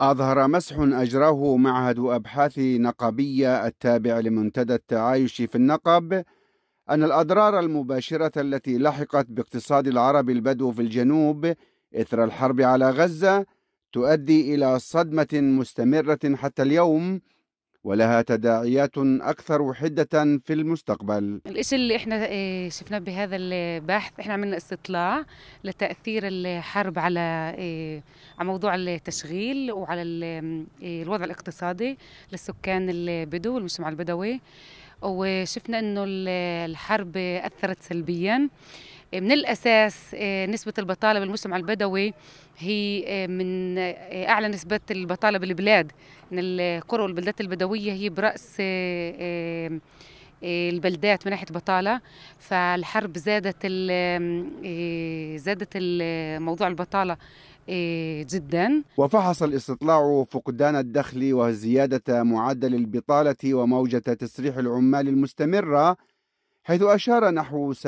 أظهر مسح أجراه معهد أبحاث نقبية التابع لمنتدى التعايش في النقب أن الأضرار المباشرة التي لحقت باقتصاد العرب البدو في الجنوب إثر الحرب على غزة تؤدي إلى صدمة مستمرة حتى اليوم ولها تداعيات أكثر حدة في المستقبل الشيء اللي إحنا آه، شفناه بهذا البحث إحنا عملنا استطلاع لتأثير الحرب على آه، على موضوع التشغيل وعلى آه، الوضع الاقتصادي للسكان البدو والمجتمع البدوي وشفنا إنه الحرب أثرت سلبياً آه، من الأساس آه، نسبة البطالة بالمجتمع البدوي هي آه، من أعلى نسبة البطالة بالبلاد من القرى والبلدات البدوية هي برأس البلدات من ناحيه بطاله فالحرب زادت زادت موضوع البطاله جدا وفحص الاستطلاع فقدان الدخل وزياده معدل البطاله وموجه تسريح العمال المستمره حيث أشار نحو 70%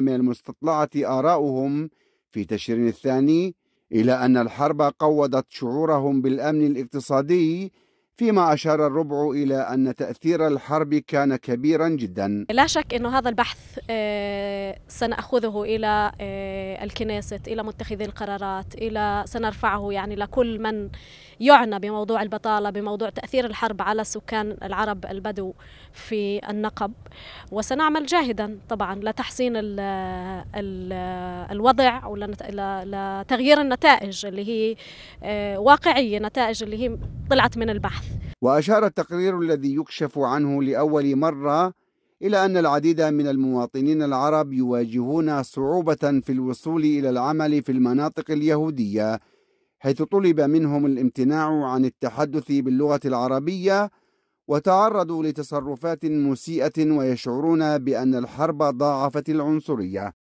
من المستطلعة آراؤهم في تشرين الثاني إلى أن الحرب قوضت شعورهم بالأمن الاقتصادي فيما أشار الربع إلى أن تأثير الحرب كان كبيرا جدا لا شك أن هذا البحث آه، سنأخذه إلى آه، الكنيسة إلى متخذي القرارات إلى سنرفعه يعني لكل من يعنى بموضوع البطالة بموضوع تأثير الحرب على سكان العرب البدو في النقب وسنعمل جاهدا طبعا لتحسين الـ الـ الوضع ولتغيير النتائج اللي هي آه، واقعية نتائج اللي هي طلعت من البحث وأشار التقرير الذي يكشف عنه لأول مرة إلى أن العديد من المواطنين العرب يواجهون صعوبة في الوصول إلى العمل في المناطق اليهودية حيث طلب منهم الامتناع عن التحدث باللغة العربية وتعرضوا لتصرفات مسيئة ويشعرون بأن الحرب ضاعفت العنصرية